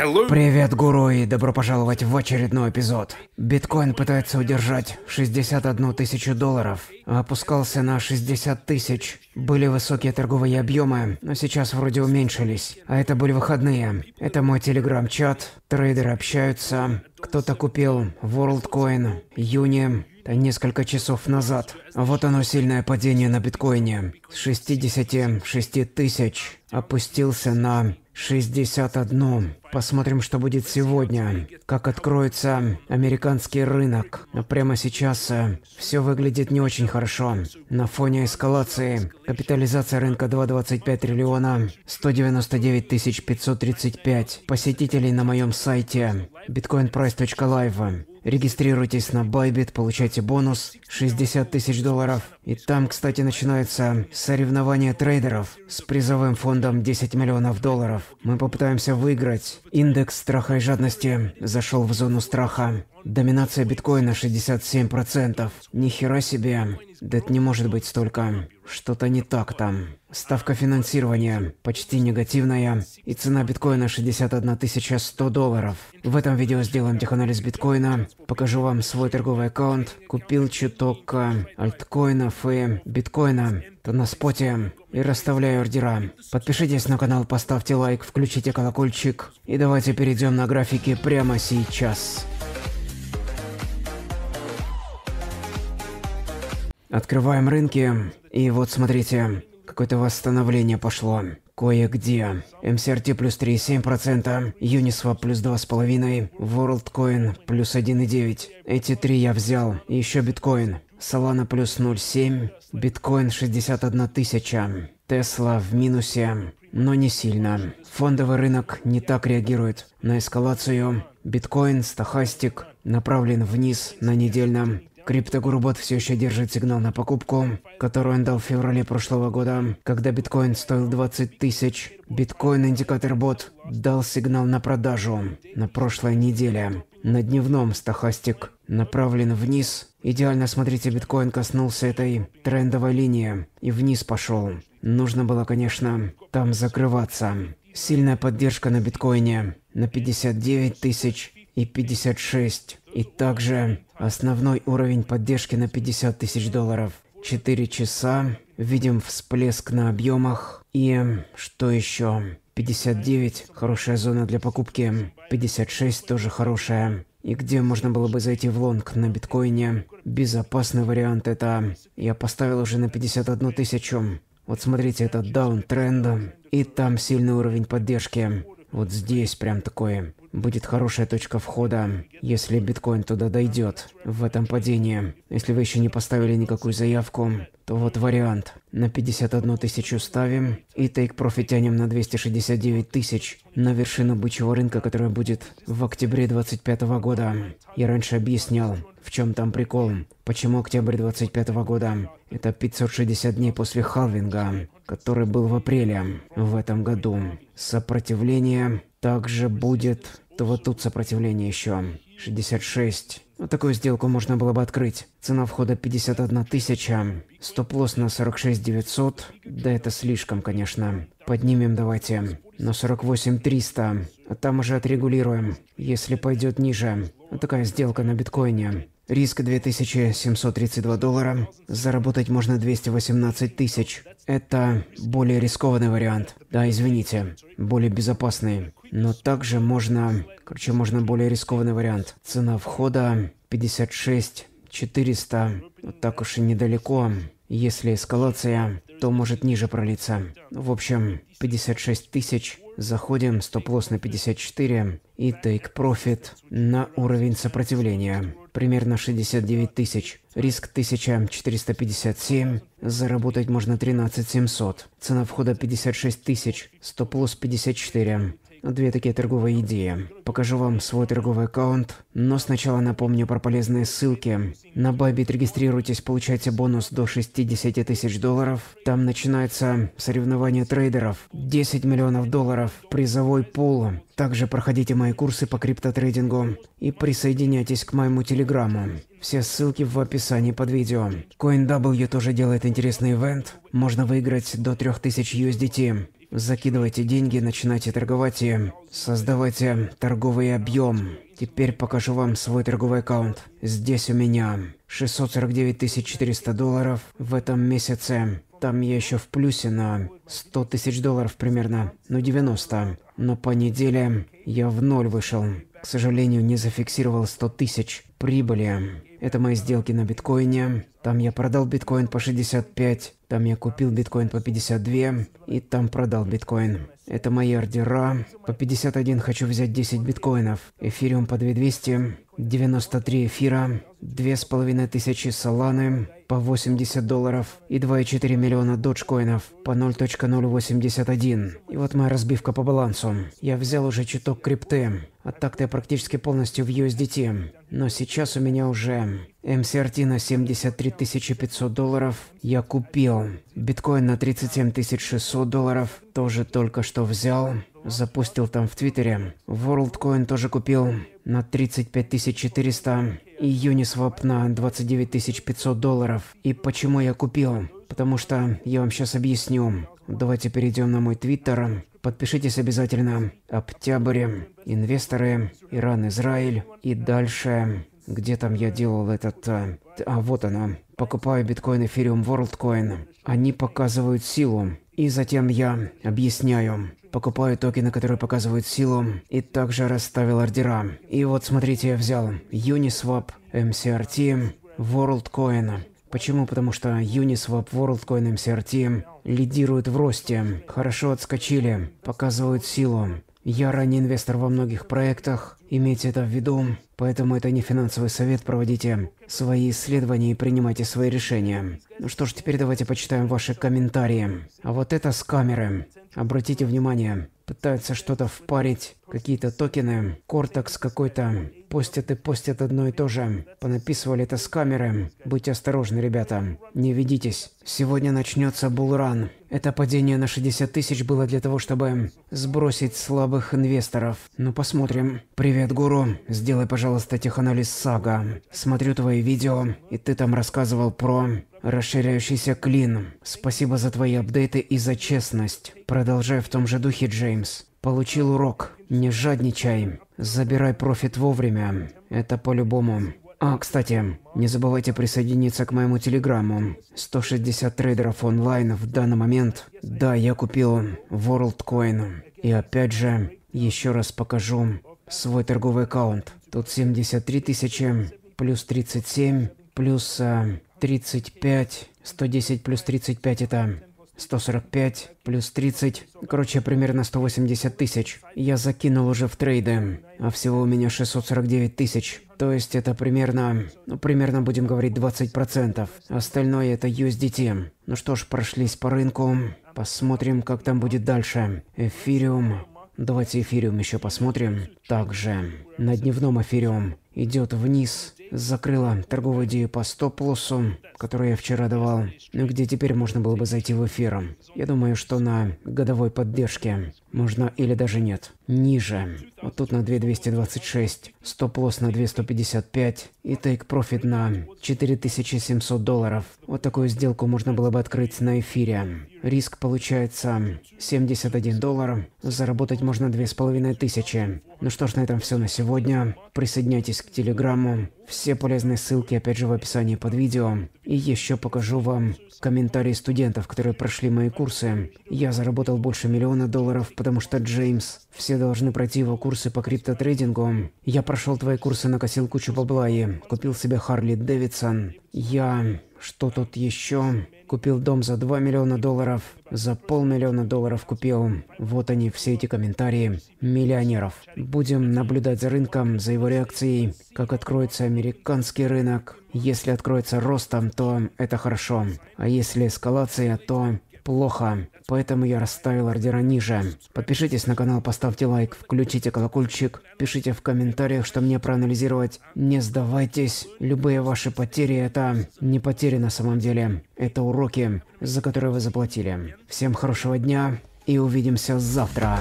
Hello. Привет, гуру, и добро пожаловать в очередной эпизод. Биткоин пытается удержать 61 тысячу долларов, опускался на 60 тысяч были высокие торговые объемы, но сейчас вроде уменьшились. А это были выходные. Это мой телеграм-чат, трейдеры общаются. Кто-то купил WorldCoin, Юни, э, несколько часов назад. Вот оно сильное падение на биткоине. С 66 тысяч опустился на 61. Посмотрим, что будет сегодня, как откроется американский рынок. Но прямо сейчас э, все выглядит не очень хорошо. На фоне эскалации Капитализация рынка 2,25 триллиона, 199 535 посетителей на моем сайте bitcoinprice.live. Регистрируйтесь на Bybit, получайте бонус 60 тысяч долларов. И там, кстати, начинается соревнование трейдеров с призовым фондом 10 миллионов долларов. Мы попытаемся выиграть. Индекс страха и жадности зашел в зону страха. Доминация биткоина 67%. Ни хера себе. Да это не может быть столько. Что-то не так там. Ставка финансирования почти негативная. И цена биткоина 61 100 долларов. В этом видео сделаем теханализ биткоина. Покажу вам свой торговый аккаунт. Купил чуток э, альткоинов и биткоина. То на споте. И расставляю ордера. Подпишитесь на канал, поставьте лайк, включите колокольчик. И давайте перейдем на графики прямо сейчас. Открываем рынки, и вот смотрите, какое-то восстановление пошло. Кое-где. MCRT плюс 3,7%, Uniswap плюс 2,5%, WorldCoin плюс 1,9%. Эти три я взял, и еще биткоин. Solana плюс 0,7, биткоин 61 тысяча, Тесла в минусе, но не сильно. Фондовый рынок не так реагирует на эскалацию. Биткоин, стахастик направлен вниз на недельном, Криптогурбот все еще держит сигнал на покупку, который он дал в феврале прошлого года, когда биткоин стоил 20 тысяч. Биткоин-индикатор-бот дал сигнал на продажу на прошлой неделе. На дневном стахастик направлен вниз. Идеально, смотрите, биткоин коснулся этой трендовой линии и вниз пошел. Нужно было, конечно, там закрываться. Сильная поддержка на биткоине на 59 тысяч и 56. И также Основной уровень поддержки на 50 тысяч долларов. 4 часа. Видим всплеск на объемах. И что еще? 59. Хорошая зона для покупки. 56 тоже хорошая. И где можно было бы зайти в лонг на биткоине? Безопасный вариант это... Я поставил уже на 51 тысячу. Вот смотрите, это даунтренд. И там сильный уровень поддержки. Вот здесь прям такой будет хорошая точка входа, если биткоин туда дойдет в этом падении. Если вы еще не поставили никакую заявку, то вот вариант. На 51 тысячу ставим и take profit тянем на 269 тысяч на вершину бычьего рынка, которая будет в октябре 25 года. Я раньше объяснял, в чем там прикол, почему октябрь 25 года. Это 560 дней после халвинга, который был в апреле в этом году. Сопротивление также будет что вот тут сопротивление еще. 66. Вот такую сделку можно было бы открыть. Цена входа 51 тысяча. Стоп-лосс на 46 900. Да это слишком, конечно. Поднимем давайте. На 48 300. А там уже отрегулируем. Если пойдет ниже. Вот такая сделка на биткоине. Риск 2732 доллара. Заработать можно 218 тысяч. Это более рискованный вариант. Да, извините, более безопасный. Но также можно... Короче, можно более рискованный вариант. Цена входа 56 400. Вот так уж и недалеко. Если эскалация, то может ниже пролиться. В общем, 56 тысяч. Заходим, стоп-лосс на 54 и take profit на уровень сопротивления. Примерно 69 тысяч. Риск 1457. Заработать можно 13 700. Цена входа 56 тысяч. Стоп-лосс 54. Две такие торговые идеи. Покажу вам свой торговый аккаунт. Но сначала напомню про полезные ссылки. На Бабит регистрируйтесь, получайте бонус до 60 тысяч долларов. Там начинается соревнование трейдеров. 10 миллионов долларов, призовой пул. Также проходите мои курсы по криптотрейдингу и присоединяйтесь к моему телеграмму. Все ссылки в описании под видео. CoinW тоже делает интересный ивент. Можно выиграть до 3000 USDT. Закидывайте деньги, начинайте торговать и создавайте торговый объем. Теперь покажу вам свой торговый аккаунт. Здесь у меня 649 400 долларов в этом месяце. Там я еще в плюсе на 100 тысяч долларов примерно, ну 90. Но по неделе я в ноль вышел. К сожалению, не зафиксировал 100 тысяч прибыли. Это мои сделки на биткоине. Там я продал биткоин по 65, там я купил биткоин по 52, и там продал биткоин. Это мои ордера. По 51 хочу взять 10 биткоинов. Эфириум по 2200, 93 эфира, две с половиной тысячи Solana по 80 долларов и 2,4 миллиона доджкоинов по 0.081. И вот моя разбивка по балансу. Я взял уже чуток крипты, а так-то я практически полностью в USDT. Но сейчас у меня уже MCRT эм на 73 500 долларов я купил. Биткоин на 37 600 долларов тоже только что взял запустил там в Твиттере. WorldCoin тоже купил на 35 400 и Uniswap на 29 500 долларов. И почему я купил? Потому что я вам сейчас объясню. Давайте перейдем на мой Твиттер. Подпишитесь обязательно. Октябрь, инвесторы, Иран, Израиль и дальше. Где там я делал этот... А, а вот оно. Покупаю биткоин, эфириум, WorldCoin. Они показывают силу. И затем я объясняю покупаю токены, которые показывают силу, и также расставил ордера. И вот смотрите, я взял Uniswap, MCRT, WorldCoin. Почему? Потому что Uniswap, WorldCoin, MCRT лидируют в росте, хорошо отскочили, показывают силу. Я ранний инвестор во многих проектах, имейте это в виду, поэтому это не финансовый совет, проводите свои исследования и принимайте свои решения. Ну что ж, теперь давайте почитаем ваши комментарии. А вот это с камеры. Обратите внимание, пытаются что-то впарить, какие-то токены, кортекс какой-то, постят и постят одно и то же. Понаписывали это с камеры. Будьте осторожны, ребята. Не ведитесь. Сегодня начнется булран. Это падение на 60 тысяч было для того, чтобы сбросить слабых инвесторов. Ну, посмотрим. Привет, гуру. Сделай, пожалуйста, теханализ сага. Смотрю твои видео, и ты там рассказывал про расширяющийся клин. Спасибо за твои апдейты и за честность. Продолжай в том же духе, Джеймс. Получил урок. Не жадничай. Забирай профит вовремя. Это по-любому. А, кстати, не забывайте присоединиться к моему телеграмму. 160 трейдеров онлайн в данный момент. Да, я купил WorldCoin. И опять же, еще раз покажу свой торговый аккаунт. Тут 73 тысячи, плюс 37, плюс 35, э, 110 плюс 35 это 145 плюс 30, короче, примерно 180 тысяч. Я закинул уже в трейды, а всего у меня 649 тысяч. То есть это примерно, ну примерно будем говорить 20%. Остальное это USDT. Ну что ж, прошлись по рынку. Посмотрим, как там будет дальше. Эфириум. Давайте эфириум еще посмотрим. Также на дневном эфириум идет вниз закрыла торговую идею по стоп-лоссу, которую я вчера давал, но где теперь можно было бы зайти в эфир. Я думаю, что на годовой поддержке можно или даже нет. Ниже. Вот тут на 2226 стоп лосс на 255 и тейк профит на 4700 долларов. Вот такую сделку можно было бы открыть на эфире. Риск получается 71 доллар, заработать можно 2500. Ну что ж, на этом все на сегодня. Присоединяйтесь к телеграмму. Все полезные ссылки опять же в описании под видео. И еще покажу вам комментарии студентов, которые прошли мои курсы. Я заработал больше миллиона долларов, потому что Джеймс. Все должны пройти его курсы по криптотрейдингу. Я прошел твои курсы, накосил кучу бабла и купил себе Харли Дэвидсон. Я... Что тут еще? Купил дом за 2 миллиона долларов, за полмиллиона долларов купил. Вот они, все эти комментарии миллионеров. Будем наблюдать за рынком, за его реакцией, как откроется американский рынок. Если откроется ростом, то это хорошо. А если эскалация, то плохо, поэтому я расставил ордера ниже. Подпишитесь на канал, поставьте лайк, включите колокольчик, пишите в комментариях, что мне проанализировать. Не сдавайтесь, любые ваши потери это не потери на самом деле, это уроки, за которые вы заплатили. Всем хорошего дня и увидимся завтра.